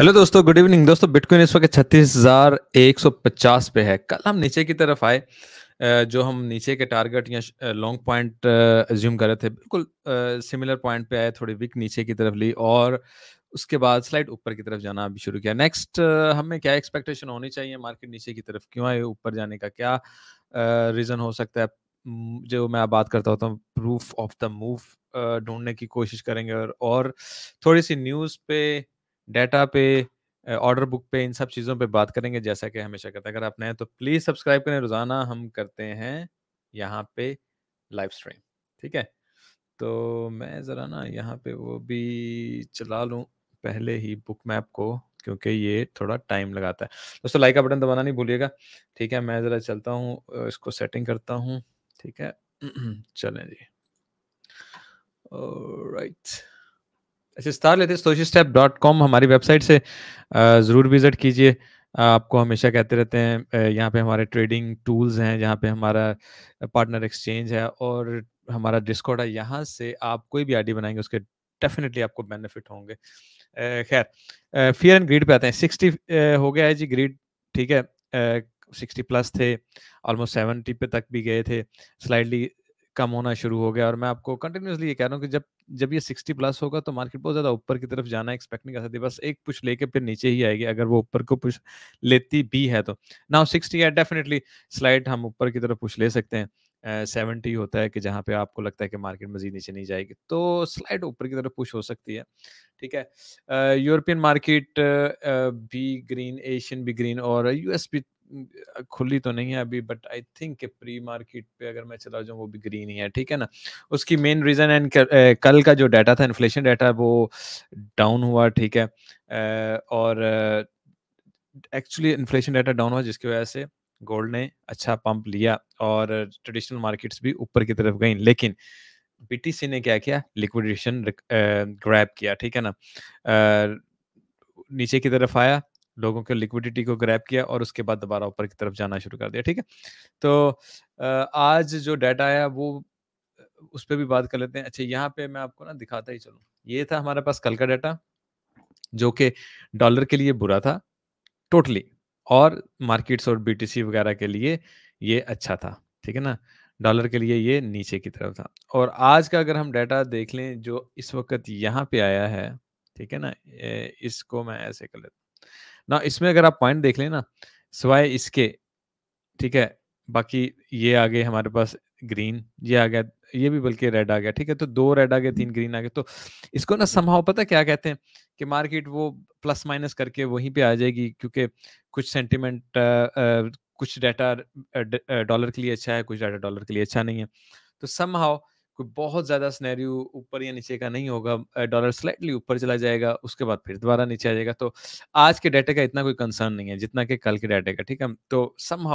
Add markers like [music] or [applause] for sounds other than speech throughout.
Hello दोस्तों good evening दोस्तों bitcoin इस वक्त छत्तीस हजार एक सौ पचास पे है कल हम नीचे की तरफ आए जो हम नीचे के टारगेट या लॉन्ग पॉइंट ज्यूम कर रहे थे बिल्कुल सिमिलर पॉइंट पे आए थोड़ी विक नीचे की तरफ ली और उसके बाद स्लाइड ऊपर की तरफ जाना अभी शुरू किया नेक्स्ट हमें क्या एक्सपेक्टेशन होनी चाहिए मार्केट नीचे की तरफ क्यों आए ऊपर जाने का क्या रीज़न हो सकता है जो मैं बात करता होता हूँ प्रूफ ऑफ द मूव ढूंढने की कोशिश करेंगे और, और थोड़ी सी न्यूज़ पे डाटा पे ऑर्डर बुक पे इन सब चीज़ों पे बात करेंगे जैसा कि हमेशा करते हैं अगर आप नए तो प्लीज़ सब्सक्राइब करें रोज़ाना हम करते हैं यहाँ पे लाइव स्ट्रीम ठीक है तो मैं ज़रा ना यहाँ पे वो भी चला लूँ पहले ही बुक मैप को क्योंकि ये थोड़ा टाइम लगाता है दोस्तों लाइक का बटन दबाना नहीं भूलिएगा ठीक है मैं ज़रा चलता हूँ इसको सेटिंग करता हूँ ठीक है [clears throat] चलें जी राइट right. अच्छा स्टार लेते हैं हमारी वेबसाइट से ज़रूर विज़िट कीजिए आपको हमेशा कहते रहते हैं यहाँ पे हमारे ट्रेडिंग टूल्स हैं यहाँ पे हमारा पार्टनर एक्सचेंज है और हमारा डिस्कॉर्ड है यहाँ से आप कोई भी आईडी बनाएंगे उसके डेफिनेटली आपको बेनिफिट होंगे खैर फियर एंड ग्रीड पे आते हैं सिक्सटी हो गया है जी ग्रीड ठीक है सिक्सटी प्लस थे ऑलमोस्ट सेवेंटी पे तक भी गए थे स्लाइडली कम होना शुरू हो गया और मैं आपको कंटिन्यूसली ये कह रहा हूँ कि जब जब ये 60 प्लस होगा तो मार्केट बहुत ज़्यादा ऊपर की तरफ जाना एक्सपेक्ट नहीं कर सकती बस एक पुश लेके फिर नीचे ही आएगी अगर वो ऊपर को पुश लेती भी है तो नाउ 60 है डेफिनेटली स्लाइड हम ऊपर की तरफ पुश ले सकते हैं सेवेंटी uh, होता है कि जहाँ पे आपको लगता है कि मार्केट मजीद नीचे नहीं जाएगी तो स्लाइड ऊपर की तरफ पुश हो सकती है ठीक है यूरोपियन मार्केट भी ग्रीन एशियन भी ग्रीन और यूएस भी खुली तो नहीं है अभी but I think pre market पे अगर मैं चला जाऊँ वो भी ग्रीन ही है ठीक है ना उसकी मेन रीज़न एंड कल का जो डाटा था इन्फ्लेशन डाटा वो डाउन हुआ ठीक है और एक्चुअली इन्फ्लेशन डाटा डाउन हुआ जिसकी वजह से गोल्ड ने अच्छा पंप लिया और ट्रेडिशनल मार्केट्स भी ऊपर की तरफ गई लेकिन बी ने क्या किया लिक्विडेशन ग्रैब किया ठीक है ना नीचे की तरफ आया लोगों के लिक्विडिटी को ग्रैप किया और उसके बाद दोबारा ऊपर की तरफ जाना शुरू कर दिया ठीक है तो आज जो डाटा आया वो उस पर भी बात कर लेते हैं अच्छा यहाँ पे मैं आपको ना दिखाता ही चलूँ ये था हमारे पास कल का डाटा जो कि डॉलर के लिए बुरा था टोटली और मार्केट्स और बीटीसी वगैरह के लिए ये अच्छा था ठीक है ना डॉलर के लिए ये नीचे की तरफ था और आज का अगर हम डाटा देख लें जो इस वक्त यहाँ पे आया है ठीक है ना इसको मैं ऐसे कर लेता ना इसमें अगर आप पॉइंट देख लें ना सिवाय इसके ठीक है बाकी ये आ गए हमारे पास ग्रीन ये आ गया ये भी बल्कि रेड आ गया ठीक है तो दो रेड आ गए तीन ग्रीन आ गए तो इसको ना समहाव पता क्या कहते हैं कि मार्केट वो प्लस माइनस करके वहीं पे आ जाएगी क्योंकि कुछ सेंटिमेंट कुछ डाटा डॉलर के लिए अच्छा है कुछ डाटा डॉलर के लिए अच्छा नहीं है तो समहाव कोई बहुत ज़्यादा स्नैरियो ऊपर या नीचे का नहीं होगा डॉलर स्लाइटली ऊपर चला जाएगा उसके बाद फिर दोबारा नीचे आ जाएगा तो आज के डाटे का इतना कोई कंसर्न नहीं है जितना कि कल के डाटे का ठीक है तो सम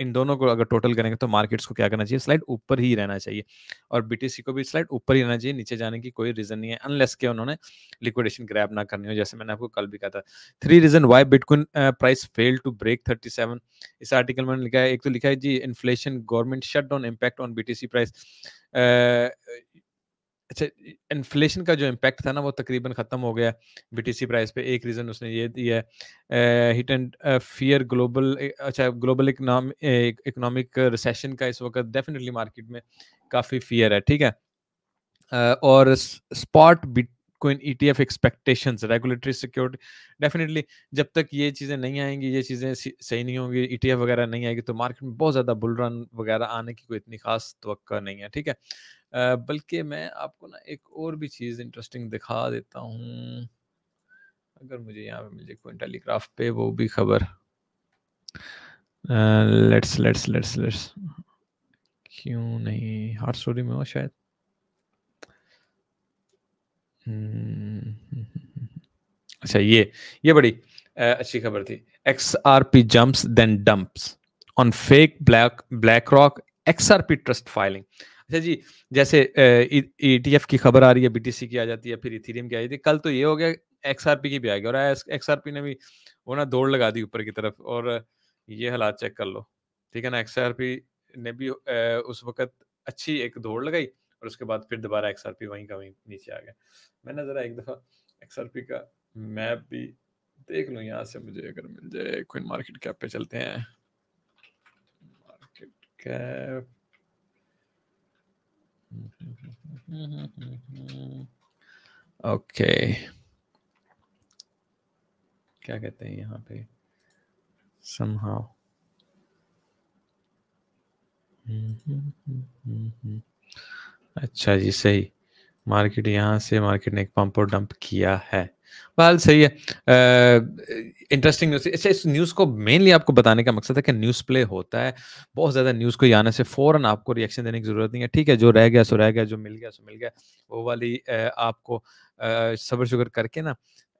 इन दोनों को अगर टोटल करेंगे तो मार्केट्स को क्या करना चाहिए स्लाइड ऊपर ही रहना चाहिए और बीटीसी को भी स्लाइड ऊपर ही रहना चाहिए नीचे जाने की कोई रीजन नहीं है अनलेस के उन्होंने लिक्विडेशन ग्रैब ना करनी हो जैसे मैंने आपको कल भी कहा था three reason why bitcoin price fail to break thirty इस आर्टिकल में लिखा है एक तो लिखा है जी inflation government shut down impact on B price अच्छा इन्फ्लेशन का जो इम्पैक्ट था ना वो तकरीबन ख़त्म हो गया बीटीसी प्राइस पे एक रीज़न उसने ये दिया है हिट एंड फियर ग्लोबल अच्छा ग्लोबल इकोनॉमिक रिसेशन का इस वक्त डेफिनेटली मार्केट में काफ़ी फियर है ठीक है uh, और spot bitcoin ETF expectations regulatory security definitely जब तक ये चीज़ें नहीं आएंगी ये चीज़ें सही नहीं होंगी ईटीएफ e वगैरह नहीं आएगी तो मार्केट में बहुत ज़्यादा बुल रन वगैरह आने की कोई इतनी खास तो नहीं है ठीक है बल्कि मैं आपको ना एक और भी चीज़ इंटरेस्टिंग दिखा देता हूँ अगर मुझे यहाँ पे मिल जाए कोई टेलीग्राफ पे वो भी खबर लेट्स लेट्स लेट्स लेट्स क्यों नहीं हार्ट स्टोरी में हो शायद हम्म, हम्म, हम्म, अच्छा ये ये बड़ी अच्छी खबर थी X R P jumps then dumps on fake black BlackRock X R P trust filing अच्छा जी जैसे ई टी एफ की खबर आ रही है बी टी सी की आ जाती है फिर इथीरियम की आ जाती है कल तो ये हो गया एक्स आर पी की भी आ गई और एक्स आर पी ने भी वो ना दौड़ लगा दी ऊपर की तरफ और ये हालात चेक कर लो ठीक है ना एक्स आर पी ने भी उस वक्त अच्छी एक दौड़ लगाई और उसके बाद फिर दोबारा एक्स आर पी वहीं का वहीं नीचे आ गया मैंने ज़रा एक दफ़ा एक्स आर पी का मैप भी देख लूँ यहाँ से मुझे अगर मिल जाए कोई मार्केट कैप पे चलते हैं मार्केट कैप ओके क्या कहते हैं यहाँ पे हम्म अच्छा जी सही मार्केट यहाँ से मार्केट ने एक पंप और डंप किया है बहाल सही है इंटरेस्टिंग न्यूज अच्छा इस न्यूज़ को मेनली आपको बताने का मकसद है कि न्यूज़ प्ले होता है बहुत ज़्यादा न्यूज़ को आने से फ़ौरन आपको रिएक्शन देने की ज़रूरत नहीं है ठीक है जो रह गया सो रह गया जो मिल गया सो मिल गया वो वाली आपको सबर शुगर करके ना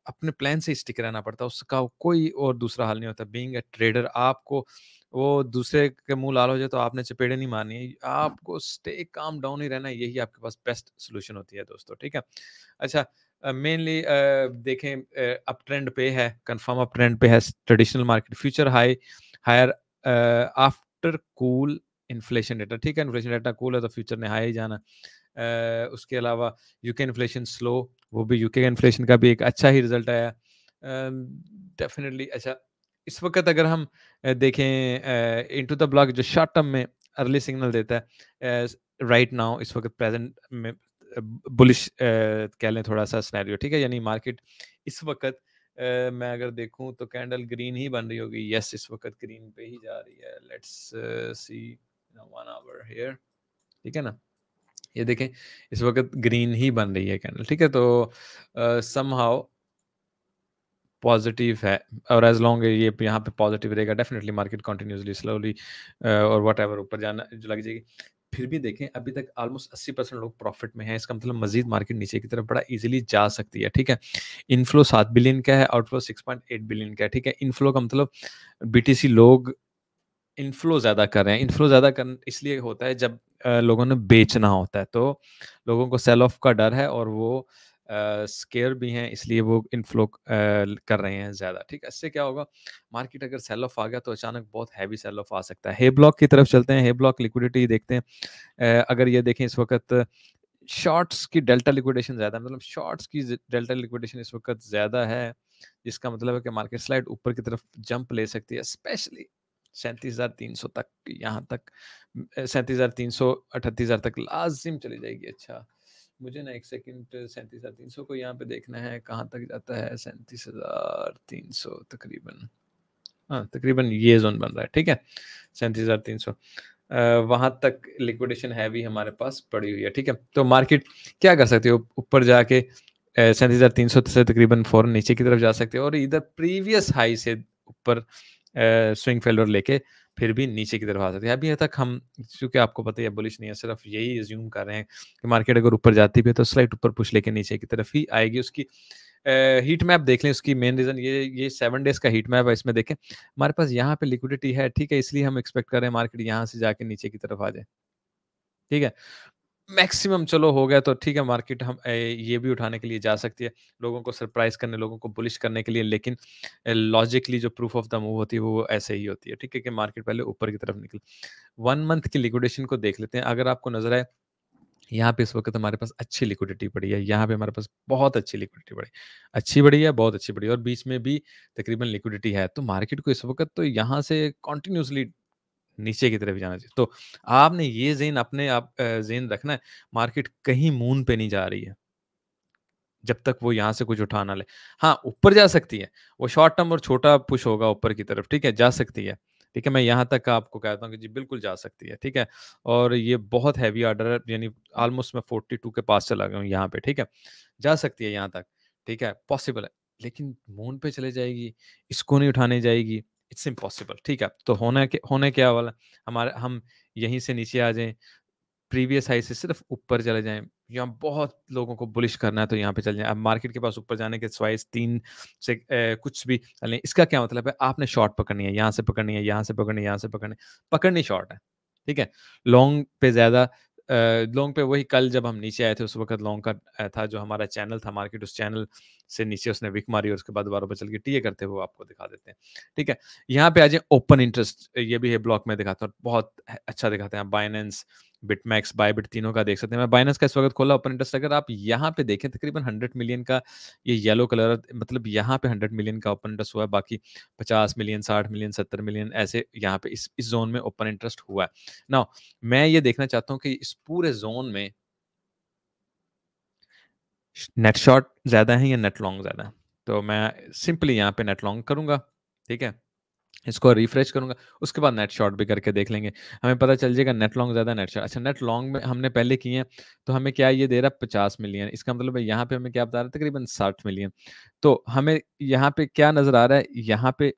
अपने प्लान से स्टिक रहना पड़ता है उसका कोई और दूसरा हाल नहीं होता बींग ए ट्रेडर आपको वो दूसरे के मुंह लाल हो जाए तो आपने चपेड़े नहीं मारनी आपको स्टे काम डाउन ही रहना यही आपके पास बेस्ट सोल्यूशन होती है दोस्तों ठीक है अच्छा मेनली uh, uh, देखें अप uh, ट्रेंड पे है कंफर्म अप ट्रेंड पे है traditional market future high higher after cool inflation data ठीक है इन्फ्लेशन डेटा कूल है तो फ्यूचर ने हाई जाना uh, उसके अलावा यूके इन्फ्लेशन स्लो वो भी यूके इन्फ्लेशन का भी एक अच्छा ही रिजल्ट आया डेफिनेटली अच्छा इस वक्त अगर हम देखें इनटू द ब्लॉक जो शॉर्ट टर्म में अर्ली सिग्नल देता है राइट नाउ इस वक्त प्रेजेंट में बुलिश कह लें थोड़ा सा स्नैरियो ठीक है यानी मार्केट इस वक्त Uh, मैं अगर देखूं तो कैंडल ग्रीन ही बन रही होगी यस yes, इस वक्त ग्रीन पे ही जा रही है let's see one hour here ठीक है ना ये देखें इस वक्त ग्रीन ही बन रही है कैंडल ठीक है तो सम हाउ पॉजिटिव है और एज लॉन्ग ये यहाँ पे पॉजिटिव रहेगा डेफिनेटली मार्केट कंटिन्यूसली स्लोली और वट एवर ऊपर जाना जो लग जाएगी फिर भी देखें अभी तक ऑलमोस्ट अस्सी परसेंट लोग प्रॉफिट में हैं इसका मतलब मजीद मार्केट नीचे की तरफ बड़ा इजीली जा सकती है ठीक है इनफ्लो सात बिलियन का है outflow six point eight billion का है ठीक है इनफ्लो का मतलब बीटीसी लोग इनफ्लो ज़्यादा कर रहे हैं इनफ्लो ज़्यादा कर इसलिए होता है जब uh, लोगों ने बेचना होता है तो लोगों को सेल ऑफ का डर है और वो स्केयर भी हैं इसलिए वो इनफ्लो कर रहे हैं ज़्यादा ठीक है इससे क्या होगा मार्केट अगर सेल ऑफ आ गया तो अचानक बहुत हैवी सेल ऑफ आ सकता है हे ब्लॉक की तरफ चलते हैं हे ब्लॉक लिक्विडिटी देखते हैं अगर ये देखें इस वक्त शॉर्ट्स की डेल्टा लिक्विडेशन ज़्यादा मतलब शॉर्ट्स की डेल्टा लिक्विडेशन इस वक्त ज़्यादा है जिसका मतलब है कि मार्केट स्लाइड ऊपर की तरफ जंप ले सकती है स्पेशली सैंतीस हज़ार तीन सौ तक यहाँ तक सैंतीस हज़ार तीन सौ अठतीस हज़ार तक लाजिम चली जाएगी अच्छा मुझे ना एक सेकंड सैंतीस हज़ार तीन सौ को यहाँ पे देखना है कहाँ तक जाता है सैंतीस हज़ार तीन सौ तकरीबन हाँ तकरीबन ये जोन बन रहा है ठीक है सैंतीस हज़ार तीन सौ वहाँ तक लिक्विडेशन है भी हमारे पास पड़ी हुई है ठीक है तो मार्केट क्या कर सकते हो ऊपर जाके सैंतीस हज़ार तीन सौ से तकरीबन फ़ौर नीचे की तरफ जा सकते हो और इधर प्रीवियस हाई से ऊपर स्विंग फेलर लेके फिर भी नीचे की तरफ आ सकती है अभी तक हम क्योंकि आपको पता है बुलिश नहीं है सिर्फ यही एज्यूम कर रहे हैं कि मार्केट अगर ऊपर जाती भी है तो स्लाइट ऊपर पुश लेके नीचे की तरफ ही आएगी उसकी हीट मैप देख लें उसकी मेन रीजन ये ये सेवन डेज का हीट मैप है इसमें देखें हमारे पास यहाँ पे लिक्विडिटी है ठीक है इसलिए हम एक्सपेक्ट कर रहे हैं मार्केट यहाँ से जाके नीचे की तरफ आ जाए ठीक है मैक्सिमम चलो हो गया तो ठीक है मार्केट हम ये भी उठाने के लिए जा सकती है लोगों को सरप्राइज करने लोगों को बुलिश करने के लिए लेकिन लॉजिकली जो प्रूफ ऑफ द मूव होती है वो ऐसे ही होती है ठीक है कि मार्केट पहले ऊपर की तरफ निकले वन मंथ की लिक्विडेशन को देख लेते हैं अगर आपको नजर आए यहाँ पे इस वक्त हमारे पास अच्छी लिक्विडिटी पड़ी है यहाँ पे हमारे पास बहुत अच्छी लिक्विडिटी पड़ी अच्छी बढ़ी है बहुत अच्छी बढ़ी और बीच में भी तकरीबन लिक्विडिटी है तो मार्केट को इस वक्त तो यहाँ से कॉन्टिन्यूसली नीचे की तरफ जाना चाहिए तो आपने ये जेन अपने आप जेन रखना है मार्केट कहीं मून पे नहीं जा रही है जब तक वो यहाँ से कुछ उठाना ले हाँ ऊपर जा सकती है वो शॉर्ट टर्म और छोटा पुश होगा ऊपर की तरफ ठीक है जा सकती है ठीक है मैं यहाँ तक आपको कहता हूँ कि जी बिल्कुल जा सकती है ठीक है और ये बहुत हैवी ऑर्डर है यानी ऑलमोस्ट मैं फोर्टी टू के पास चला गया हूँ यहाँ पे ठीक है जा सकती है यहाँ तक ठीक है पॉसिबल है लेकिन मून पे चले जाएगी इसको नहीं उठाने जाएगी इट्स इम्पॉसिबल ठीक है तो होने के होने क्या वाला हमारे हम यहीं से नीचे आ जाएं प्रीवियस हाई से सिर्फ ऊपर चले जाएं यहाँ बहुत लोगों को बुलिश करना है तो यहाँ पे चल जाए अब मार्केट के पास ऊपर जाने के स्वाइस तीन से ए, कुछ भी इसका क्या मतलब है आपने शॉर्ट पकड़नी है यहाँ से पकड़नी है यहाँ से पकड़नी है यहाँ से पकड़नी पकड़नी शॉर्ट है ठीक है लॉन्ग पे ज़्यादा लॉन्ग पे वही कल जब हम नीचे आए थे उस वक्त लॉन्ग का था जो हमारा चैनल था मार्केट उस चैनल से नीचे उसने विक मारी और उसके बाद दोबारा बचल के टीए करते हुए आपको दिखा देते हैं ठीक है यहाँ पे आ जाए ओपन इंटरेस्ट ये भी है ब्लॉक में दिखाता हूँ बहुत अच्छा दिखाते हैं बाइनेंस बिटमैक्स बिट तीनों का देख सकते हैं मैं बाइनेंस का इस वक्त खोला ओपन इंटरेस्ट अगर आप यहाँ पे देखें तकरीबन हंड्रेड मिलियन का ये येलो कलर मतलब यहाँ पे हंड्रेड मिलियन का ओपन इंटरेस्ट हुआ है बाकी पचास मिलियन साठ मिलियन सत्तर मिलियन ऐसे यहाँ पे इस इस जोन में ओपन इंटरेस्ट हुआ है ना मैं ये देखना चाहता हूँ कि इस पूरे जोन में नेट शॉर्ट ज़्यादा है या नेट लॉन्ग ज़्यादा है तो मैं सिंपली यहाँ पे नेट लॉन्ग करूंगा ठीक है इसको रिफ्रेश करूंगा उसके बाद नेट शॉर्ट भी करके देख लेंगे हमें पता चल जाएगा नेट लॉन्ग ज़्यादा नेट शॉर्ट अच्छा नेट लॉन्ग में हमने पहले किए हैं तो हमें क्या ये दे रहा है पचास मिलियन इसका मतलब है यहाँ पे हमें क्या बता रहा है तकरीबन साठ मिलियन तो हमें यहाँ पे क्या नज़र आ रहा है यहाँ पे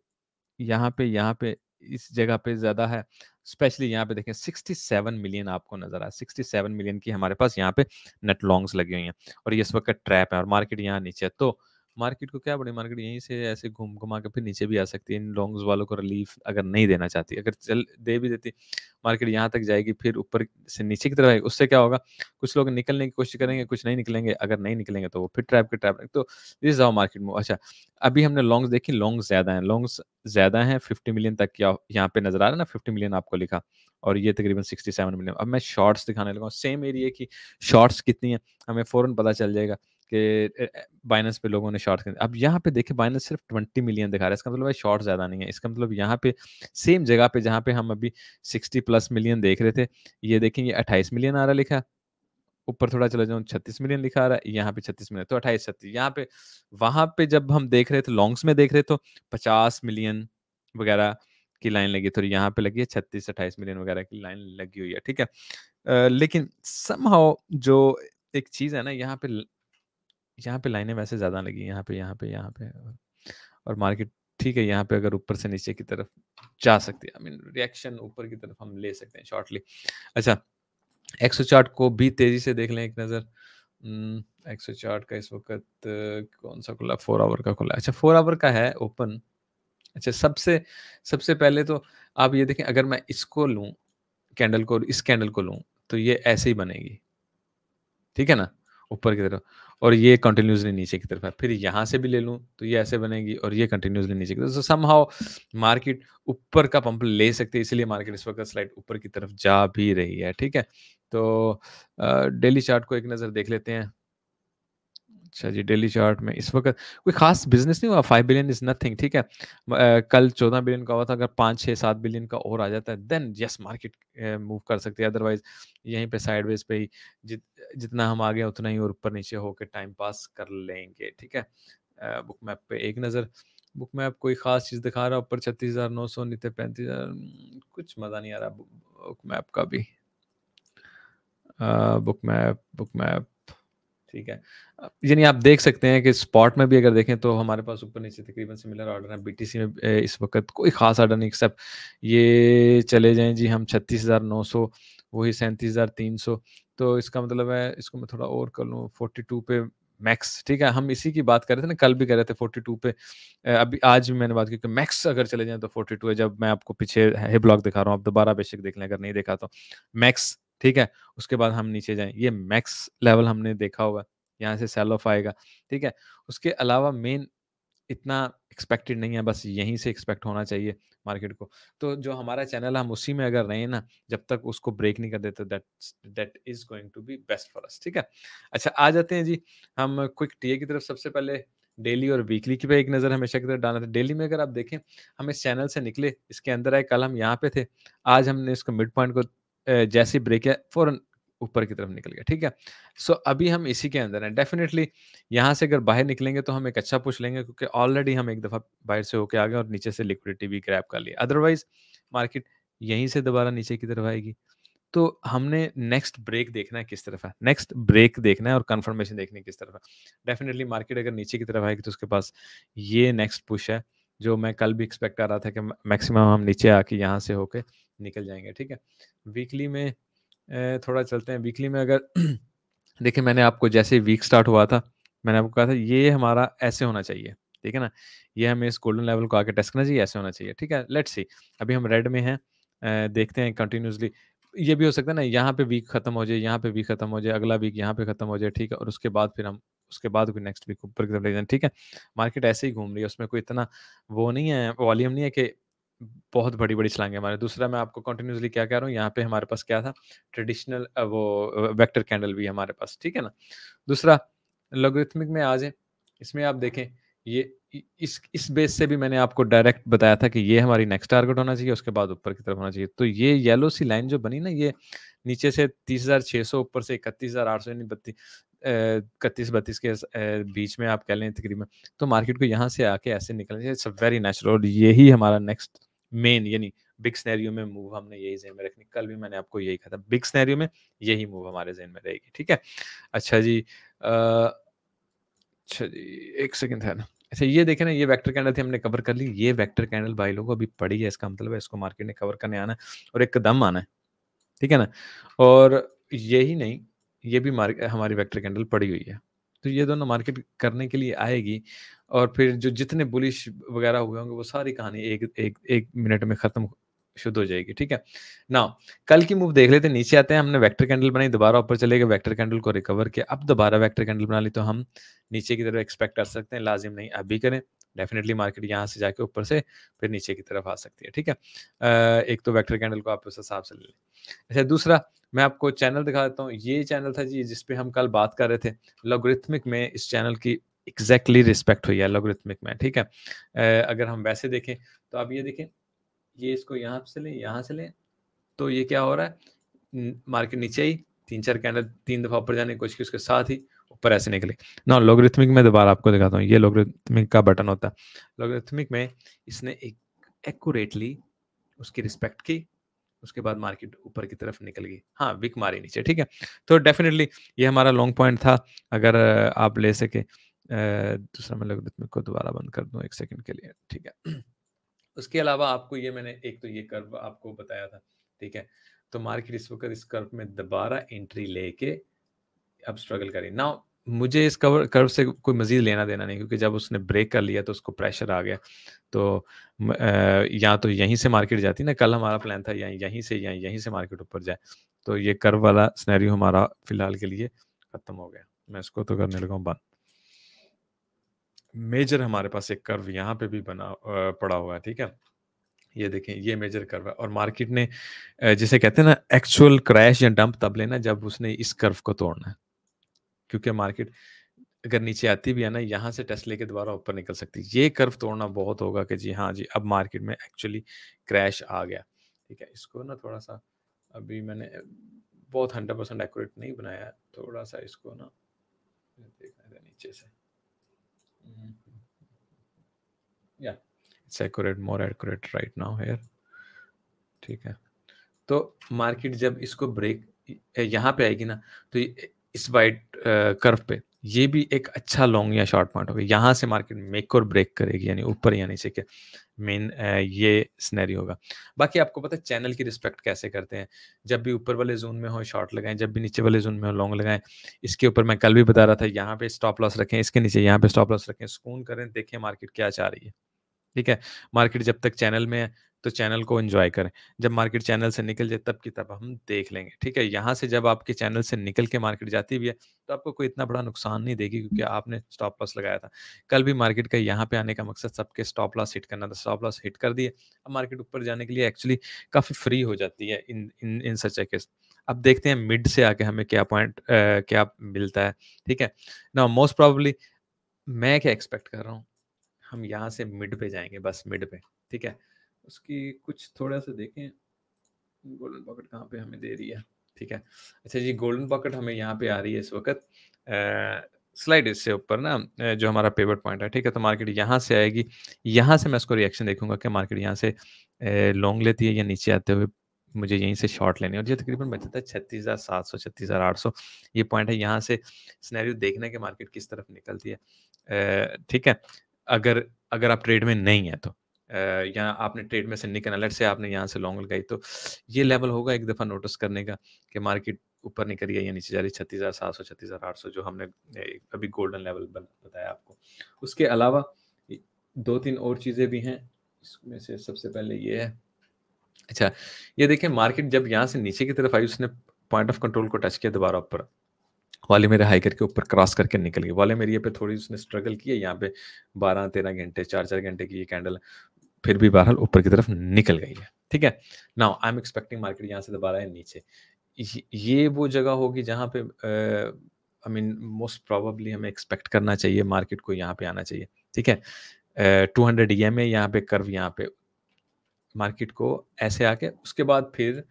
यहाँ पे यहाँ पे इस जगह पे ज़्यादा है स्पेशली यहाँ पे देखें 67 मिलियन आपको नजर आया 67 मिलियन की हमारे पास यहाँ पे नेट लॉन्ग्स लगी हुई हैं और ये इस वक्त ट्रैप है और मार्केट यहाँ नीचे है तो मार्केट को क्या बड़ी मार्केट यहीं से ऐसे घूम घुमा के फिर नीचे भी आ सकती है इन लॉन्ग्स वालों को रिलीफ अगर नहीं देना चाहती अगर चल दे भी देती मार्केट यहाँ तक जाएगी फिर ऊपर से नीचे की तरफ आएगी उससे क्या होगा कुछ लोग निकलने की कोशिश करेंगे कुछ नहीं निकलेंगे अगर नहीं निकलेंगे तो वो फिर ट्रैप के ट्रैप तो दिस आवर मार्केट में अच्छा अभी हमने लॉन्ग्स देखी लॉन्ग्स ज़्यादा हैं लॉन्ग्स ज़्यादा हैं फिफ्टी मिलियन तक यहाँ पे नज़र आ रहा है ना फिफ्टी मिलियन आपको लिखा और ये तकरीबन सिक्सटी सेवन मिलियन अब मैं शॉर्ट्स दिखाने लगा सेम एरिया की शॉर्ट्स कितनी है हमें फ़ौरन पता चल जाएगा कि बाइनेंस पे लोगों ने शॉर्ट खरीदे अब यहाँ पे देखे बाइनेंस सिर्फ ट्वेंटी मिलियन दिखा रहा है इसका मतलब भाई शॉर्ट ज़्यादा नहीं है इसका मतलब यहाँ पे सेम जगह पे जहाँ पे हम अभी सिक्सटी प्लस मिलियन देख रहे थे ये देखें ये अट्ठाईस मिलियन आ रहा लिखा ऊपर थोड़ा चला जाऊँ छत्तीस मिलियन लिखा आ रहा है यहाँ पे छत्तीस मिलियन तो अट्ठाईस छत्तीस यहाँ पे वहाँ पे जब हम देख रहे थे लॉन्ग्स में देख रहे तो पचास मिलियन वगैरह की लाइन लगी थोड़ी यहाँ पे लगी है छत्तीस अट्ठाईस मिलियन वगैरह की लाइन लगी हुई है ठीक है लेकिन समहाओ जो एक चीज़ है ना यहाँ पे यहाँ पे लाइनें वैसे ज़्यादा लगी यहाँ पे यहाँ पे यहाँ पे और मार्केट ठीक है यहाँ पे अगर ऊपर से नीचे की तरफ जा सकती है आई मीन रिएक्शन ऊपर की तरफ हम ले सकते हैं शॉर्टली अच्छा एक्सो चार्ट को भी तेजी से देख लें एक नज़र एक्सो चार्ट का इस वक्त कौन सा खुला फोर आवर का खुला अच्छा फोर आवर का है ओपन अच्छा सबसे सबसे पहले तो आप ये देखें अगर मैं इसको लूँ कैंडल को इस कैंडल को लूँ तो ये ऐसे ही बनेगी ठीक है ना ऊपर की तरफ और ये कंटिन्यूसली नीचे की तरफ है फिर यहाँ से भी ले लूँ तो ये ऐसे बनेगी और ये कंटिन्यूसली नीचे की तरफ सम हाउ मार्केट ऊपर का पंप ले सकते हैं इसलिए मार्केट इस वक्त स्लाइड ऊपर की तरफ जा भी रही है ठीक है तो डेली चार्ट को एक नज़र देख लेते हैं अच्छा जी डेली चार्ट में इस वक्त कोई खास बिजनेस नहीं हुआ फाइव बिलियन इज नथिंग ठीक है आ, कल चौदह बिलियन का हुआ था अगर पाँच छः सात बिलियन का और आ जाता है देन यस मार्केट मूव कर सकती है अदरवाइज यहीं पे साइडवेज पे ही जित जितना हम आगे उतना ही और ऊपर नीचे होकर टाइम पास कर लेंगे ठीक है आ, बुक मैप पे एक नज़र बुक मैप कोई खास चीज़ दिखा रहा है ऊपर छत्तीस हज़ार नौ सौ नीचे पैंतीस हज़ार हम्म, कुछ मज़ा नहीं आ रहा बुक मैप का भी बुक मैप बुक मैप ठीक है यानी आप देख सकते हैं कि स्पॉट में भी अगर देखें तो हमारे पास ऊपर नीचे तकरीबन सिमिलर ऑर्डर है बीटीसी में इस वक्त कोई खास ऑर्डर नहीं एक्सेप्ट ये चले जाएं जी हम छत्तीस हज़ार नौ सौ वही सैंतीस हज़ार तीन सौ तो इसका मतलब है इसको मैं थोड़ा और कर लूँ फोर्टी टू पे मैक्स ठीक है हम इसी की बात कर रहे थे ना कल भी कर रहे थे 42 पे अभी आज भी मैंने बात की कि मैक्स अगर चले जाएं तो 42 है जब मैं आपको पीछे हे ब्लॉग दिखा रहा हूँ आप दोबारा बेशक देख लें अगर नहीं देखा तो मैक्स ठीक है उसके बाद हम नीचे जाएं ये मैक्स लेवल हमने देखा होगा यहाँ से सेल ऑफ आएगा ठीक है उसके अलावा मेन इतना एक्सपेक्टेड नहीं है बस यहीं से एक्सपेक्ट होना चाहिए मार्केट को तो जो हमारा चैनल हम उसी में अगर रहे ना जब तक उसको ब्रेक नहीं कर देते that is going to be best for us ठीक है अच्छा आ जाते हैं जी हम क्विक टीए की तरफ सबसे पहले डेली और वीकली की पे एक नज़र हमेशा की तरफ डालना था डेली में अगर आप देखें हम इस चैनल से निकले इसके अंदर आए कल हम यहाँ पे थे आज हमने इसको मिड पॉइंट को जैसी ब्रेक है फौरन ऊपर की तरफ निकल गया ठीक है सो so, अभी हम इसी के अंदर हैं डेफिनेटली यहाँ से अगर बाहर निकलेंगे तो हम एक अच्छा पूछ लेंगे क्योंकि ऑलरेडी हम एक दफ़ा बाहर से होके आ गए और नीचे से लिक्विडिटी भी क्रैप कर लिया अदरवाइज मार्केट यहीं से दोबारा नीचे की तरफ आएगी तो हमने नेक्स्ट ब्रेक देखना है किस तरफ है नेक्स्ट ब्रेक देखना है और कन्फर्मेशन देखने किस तरफ है डेफिनेटली मार्केट अगर नीचे की तरफ आएगी तो उसके पास ये नेक्स्ट पुश है जो मैं कल भी एक्सपेक्ट कर रहा था कि मैक्सिमम हम नीचे आके यहाँ से होके निकल जाएंगे ठीक है वीकली में थोड़ा चलते हैं वीकली में अगर [clears throat] देखिए मैंने आपको जैसे वीक स्टार्ट हुआ था मैंने आपको कहा था ये हमारा ऐसे होना चाहिए ठीक है ना ये हमें इस गोल्डन लेवल को आके टेस्ट करना चाहिए ऐसे होना चाहिए ठीक है लेट्स सी अभी हम रेड में हैं देखते हैं कंटिन्यूसली ये भी हो सकता है ना यहाँ पे वीक खत्म हो जाए यहाँ पे वीक खत्म हो जाए अगला वीक यहाँ पे खत्म हो जाए ठीक है और उसके बाद फिर हम उसके बाद कोई नेक्स्ट वीक ऊपर की तरफ ले जाए ठीक है मार्केट ऐसे ही घूम रही है उसमें कोई इतना वो नहीं है वॉल्यूम नहीं है कि बहुत बड़ी बड़ी स्लैंग है हमारे दूसरा मैं आपको कंटिन्यूसली क्या कह रहा हूँ यहाँ पे हमारे पास क्या था ट्रेडिशनल वो वेक्टर कैंडल भी हमारे पास ठीक है ना दूसरा लॉगरिथमिक में आ जाए इसमें आप देखें ये इस इस बेस से भी मैंने आपको डायरेक्ट बताया था कि ये हमारी नेक्स्ट टारगेट होना चाहिए उसके बाद ऊपर की तरफ होना चाहिए तो ये येलो सी लाइन जो बनी ना ये नीचे से तीस हज़ार छः सौ ऊपर से इकतीस हज़ार आठ सौ यानी बत्तीस इकतीस बत्तीस के बीच में आप कह लें तकरीबन तो मार्केट को यहाँ से आके ऐसे निकलना चाहिए इट्स वेरी नेचुरल और यही हमारा नेक्स्ट मेन यानी बिग स्नैरियो में मूव हमने यही जहन में रखनी कल भी मैंने आपको यही कहा था बिग स्नैरियो में यही मूव हमारे जहन में रहेगी ठीक है अच्छा जी अच्छा जी एक सेकेंड है ना अच्छा ये देखे ना ये वेक्टर कैंडल थी हमने कवर कर ली ये वेक्टर कैंडल भाई लोगों अभी पड़ी है इसका मतलब है इसको मार्केट ने कवर करने आना है और एकदम आना है ठीक है ना और यही नहीं ये भी मार्केट हमारी वेक्टर कैंडल पड़ी हुई है तो ये दोनों मार्केट करने के लिए आएगी और फिर जो जितने बुलिश वगैरह हुए होंगे वो सारी कहानी एक एक एक मिनट में खत्म शुद्ध हो जाएगी ठीक है ना कल की मूव देख लेते नीचे आते हैं हमने वेक्टर कैंडल बनाई दोबारा ऊपर चले गए वेक्टर कैंडल को रिकवर किया अब दोबारा वेक्टर कैंडल बना ली तो हम नीचे की तरफ एक्सपेक्ट कर सकते हैं लाजिम नहीं अभी करें डेफिनेटली मार्केट यहाँ से जाके ऊपर से फिर नीचे की तरफ आ सकती है ठीक है एक तो वेक्टर कैंडल को आप उस हिसाब से ले लें अच्छा दूसरा मैं आपको चैनल दिखा देता हूँ ये चैनल था जी जिसपे हम कल बात कर रहे थे लॉगरिथमिक में इस चैनल की एग्जैक्टली exactly रिस्पेक्ट हुई है लॉगरिथमिक में ठीक है अगर हम वैसे देखें तो आप ये देखें ये इसको यहाँ से लें यहाँ से लें तो ये क्या हो रहा है मार्केट नीचे ही तीन चार कैंडल तीन दफ़ा ऊपर जाने की कोशिश की उसके साथ ही ऊपर ऐसे निकले ना लॉगरिथमिक में दोबारा आपको दिखाता हूँ ये लॉगरिथमिक का बटन होता है लॉगरिथमिक में इसने एक एक्यूरेटली उसकी रिस्पेक्ट की उसके बाद मार्केट ऊपर की तरफ निकल गई हाँ विक मारी नीचे ठीक है तो डेफिनेटली ये हमारा लॉन्ग पॉइंट था अगर आप ले सके दूसरा मैं लगभग में को दोबारा बंद कर दूँ एक सेकंड के लिए ठीक है उसके अलावा आपको ये मैंने एक तो ये कर्व आपको बताया था ठीक है तो मार्केट इस वक्त इस कर्व में दोबारा एंट्री लेके अब स्ट्रगल करें नाउ मुझे इस कवर कर्व से कोई मजीद लेना देना नहीं क्योंकि जब उसने ब्रेक कर लिया तो उसको प्रेशर आ गया तो या तो यहीं से मार्केट जाती ना कल हमारा प्लान था या यहीं से या यहीं से मार्केट ऊपर जाए तो ये कर्व वाला स्नैरियो हमारा फिलहाल के लिए ख़त्म हो गया मैं इसको तो करने लगा हूँ बंद मेजर हमारे पास एक कर्व यहाँ पे भी बना पड़ा हुआ है ठीक है ये देखें ये मेजर कर्व है और मार्केट ने जैसे कहते हैं ना एक्चुअल क्रैश या डंप तब लेना जब उसने इस कर्व को तोड़ना है क्योंकि मार्केट अगर नीचे आती भी है ना यहाँ से टेस्ट लेके दोबारा ऊपर निकल सकती है ये कर्व तोड़ना बहुत होगा कि जी हाँ जी अब मार्केट में एक्चुअली क्रैश आ गया ठीक है इसको ना थोड़ा सा अभी मैंने बहुत हंड्रेड परसेंट एक्यूरेट नहीं बनाया थोड़ा सा इसको ना देखना नीचे से yeah it's accurate more accurate right now here ठीक है तो मार्केट जब इसको ब्रेक यहाँ पे आएगी ना तो इस वाइट कर्व पे ये भी एक अच्छा लॉन्ग या शॉर्ट पॉइंट होगा यहाँ से मार्केट मेक और ब्रेक करेगी यानी ऊपर या नीचे के मेन ये स्नैरी होगा बाकी आपको पता है चैनल की रिस्पेक्ट कैसे करते हैं जब भी ऊपर वाले जोन में हो शॉर्ट लगाएं जब भी नीचे वाले जोन में हो लॉन्ग लगाएं इसके ऊपर मैं कल भी बता रहा था यहाँ पे स्टॉप लॉस रखें इसके नीचे यहाँ पे स्टॉप लॉस रखें सुकून करें देखें मार्केट क्या चाह रही है ठीक है मार्केट जब तक चैनल में है तो चैनल को एंजॉय करें जब मार्केट चैनल से निकल जाए तब की तब हम देख लेंगे ठीक है यहाँ से जब आपके चैनल से निकल के मार्केट जाती भी है तो आपको कोई इतना बड़ा नुकसान नहीं देगी क्योंकि आपने स्टॉप लॉस लगाया था कल भी मार्केट का यहाँ पे आने का मकसद सबके स्टॉप लॉस हिट करना था स्टॉप लॉस हिट कर दिए अब मार्केट ऊपर जाने के लिए एक्चुअली काफ़ी फ्री हो जाती है इन इन इन सच है केस अब देखते हैं मिड से आके हमें क्या पॉइंट क्या मिलता है ठीक है ना मोस्ट प्रॉबली मैं क्या एक्सपेक्ट कर रहा हूँ हम यहाँ से मिड पे जाएंगे बस मिड पे ठीक है उसकी कुछ थोड़ा सा देखें गोल्डन पॉकेट कहाँ पे हमें दे रही है ठीक है अच्छा जी गोल्डन पॉकेट हमें यहाँ पे आ रही है इस वक्त स्लाइड इससे ऊपर ना जो हमारा पेवर पॉइंट है ठीक है तो मार्केट यहाँ से आएगी यहाँ से मैं उसको रिएक्शन देखूंगा कि मार्केट यहाँ से लॉन्ग लेती है या नीचे आते हुए मुझे यहीं से शॉर्ट लेनी और ये तकरीबन बचता है छत्तीस हज़ार सात सौ छत्तीस हज़ार आठ सौ ये पॉइंट है यहाँ से स्नैरियो देखना कि मार्केट किस तरफ निकलती है ठीक है अगर अगर आप ट्रेड में नहीं है तो या आपने ट्रेड में से निकल अलग से आपने यहाँ से लॉन्ग लगाई तो ये लेवल होगा एक दफ़ा नोटिस करने का कि मार्केट ऊपर निकल गया या नीचे जा रही छत्तीस हज़ार सात सौ छत्तीस हज़ार आठ सौ जो हमने अभी गोल्डन लेवल बताया आपको उसके अलावा दो तीन और चीज़ें भी हैं इसमें से सबसे पहले ये है अच्छा ये देखें मार्केट जब यहाँ से नीचे की तरफ आई उसने पॉइंट ऑफ कंट्रोल को टच किया दोबारा ऊपर वाले मेरे हाई करके ऊपर क्रॉस करके निकल गए वाले मेरे पे थोड़ी उसने स्ट्रगल की है यहाँ पे बारह तेरह घंटे चार चार घंटे की ये कैंडल फिर भी बहरहाल ऊपर की तरफ निकल गई है ठीक है now I am expecting market यहाँ से दोबारा है नीचे ये वो जगह होगी जहाँ पे आई मीन मोस्ट प्रॉबली हमें एक्सपेक्ट करना चाहिए मार्केट को यहाँ पे आना चाहिए ठीक है two hundred E M A यहाँ पे कर्व यहाँ पे मार्केट को ऐसे आके उसके बाद फिर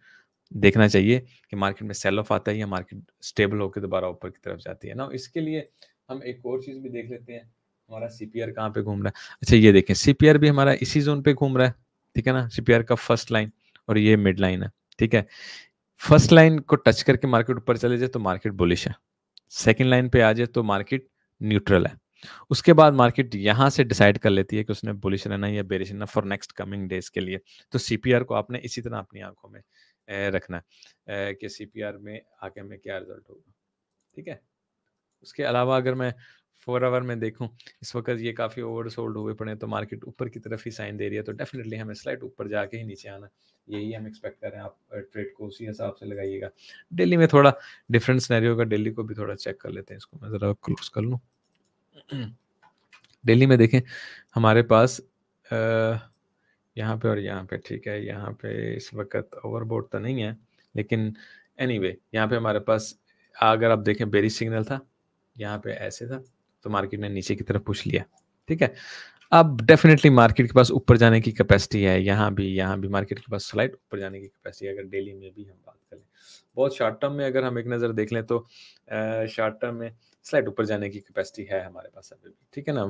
देखना चाहिए कि मार्केट में सेल ऑफ आता है या मार्केट स्टेबल होकर दोबारा ऊपर की तरफ जाती है ना इसके लिए हम एक और चीज़ भी देख लेते हैं हमारा सीपीआर कहाँ पे घूम रहा है अच्छा ये देखें सीपीआर भी हमारा इसी जोन पे घूम रहा है ठीक है ना सीपीआर का फर्स्ट लाइन और ये मिड लाइन है ठीक है फर्स्ट लाइन को टच करके मार्केट ऊपर चले जाए तो मार्केट बुलिश है सेकेंड लाइन पे आ जाए तो मार्केट न्यूट्रल है उसके बाद मार्केट यहां से डिसाइड कर लेती है कि उसने बुलिश रहना या बेरिश रहना फॉर नेक्स्ट कमिंग डेज के लिए तो सीपीआर को आपने इसी तरह अपनी आंखों में रखना है कि सीपीआर में आके हमें क्या रिजल्ट होगा ठीक है उसके अलावा अगर मैं फोर आवर में देखूं इस वक्त ये काफ़ी ओवर सोल्ड हुए पड़े तो मार्केट ऊपर की तरफ ही साइन दे रही है तो डेफिनेटली हमें स्लाइड ऊपर जाके ही नीचे आना यही हम एक्सपेक्ट कर रहे हैं आप ट्रेड को उसी हिसाब से लगाइएगा डेली में थोड़ा डिफरेंट सिनेरियो का डेली को भी थोड़ा चेक कर लेते हैं इसको मैं ज़रा क्लोज कर लूँ डेली में देखें हमारे पास यहाँ पे और यहाँ पे ठीक है यहाँ पे इस वक्त ओवरबोर्ड तो नहीं है लेकिन एनी anyway, यहाँ पे हमारे पास अगर आप देखें बेरी सिग्नल था यहाँ पे ऐसे था तो मार्केट ने नीचे की तरफ पूछ लिया ठीक है अब डेफिनेटली मार्केट के पास ऊपर जाने की कैपेसिटी है यहाँ भी यहाँ भी मार्केट के पास स्लाइड ऊपर जाने की कैपेसिटी है अगर डेली में भी हम बात करें बहुत शॉर्ट टर्म में अगर हम एक नज़र देख लें तो शॉर्ट टर्म में स्लाइड ऊपर जाने की कैपेसिटी है हमारे पास अभी भी ठीक है ना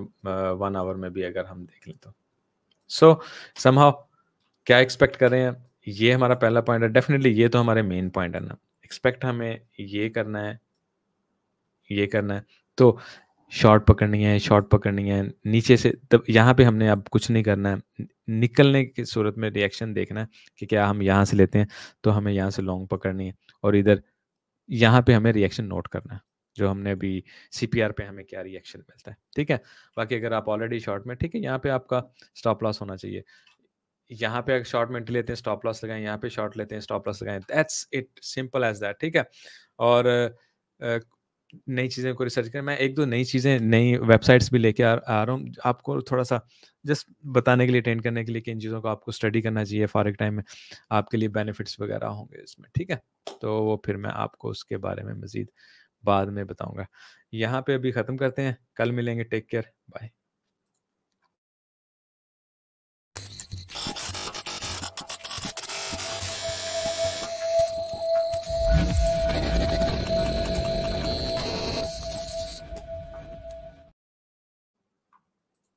वन आवर में भी अगर हम देख लें तो सो so, समहाउ क्या एक्सपेक्ट कर रहे हैं ये हमारा पहला पॉइंट है डेफिनेटली ये तो हमारे मेन पॉइंट है ना एक्सपेक्ट हमें ये करना है ये करना है तो शॉर्ट पकड़नी है शॉर्ट पकड़नी है नीचे से तब यहाँ पे हमने अब कुछ नहीं करना है निकलने की सूरत में रिएक्शन देखना है कि क्या हम यहाँ से लेते हैं तो हमें यहाँ से लॉन्ग पकड़नी है और इधर यहाँ पे हमें रिएक्शन नोट करना है जो हमने अभी सी पी आर पे हमें क्या रिएक्शन मिलता है ठीक है बाकी अगर आप ऑलरेडी शॉर्ट में ठीक है यहाँ पे आपका स्टॉप लॉस होना चाहिए यहाँ पे अगर शॉर्ट में एंट्री लेते हैं स्टॉप लॉस लगाएं यहाँ पे शॉर्ट लेते हैं स्टॉप लॉस लगाएं that's it simple as that ठीक है और uh, नई चीज़ें को रिसर्च करें मैं एक दो नई चीज़ें नई वेबसाइट्स भी लेके आ, आ रहा हूँ आपको थोड़ा सा जस्ट बताने के लिए अटेंड करने के लिए कि इन चीज़ों को आपको स्टडी करना चाहिए एक टाइम में आपके लिए बेनिफिट्स वगैरह होंगे इसमें ठीक है तो वो फिर मैं आपको उसके बारे में मज़ीद बाद में बताऊँगा यहाँ पर अभी ख़त्म करते हैं कल मिलेंगे टेक केयर बाय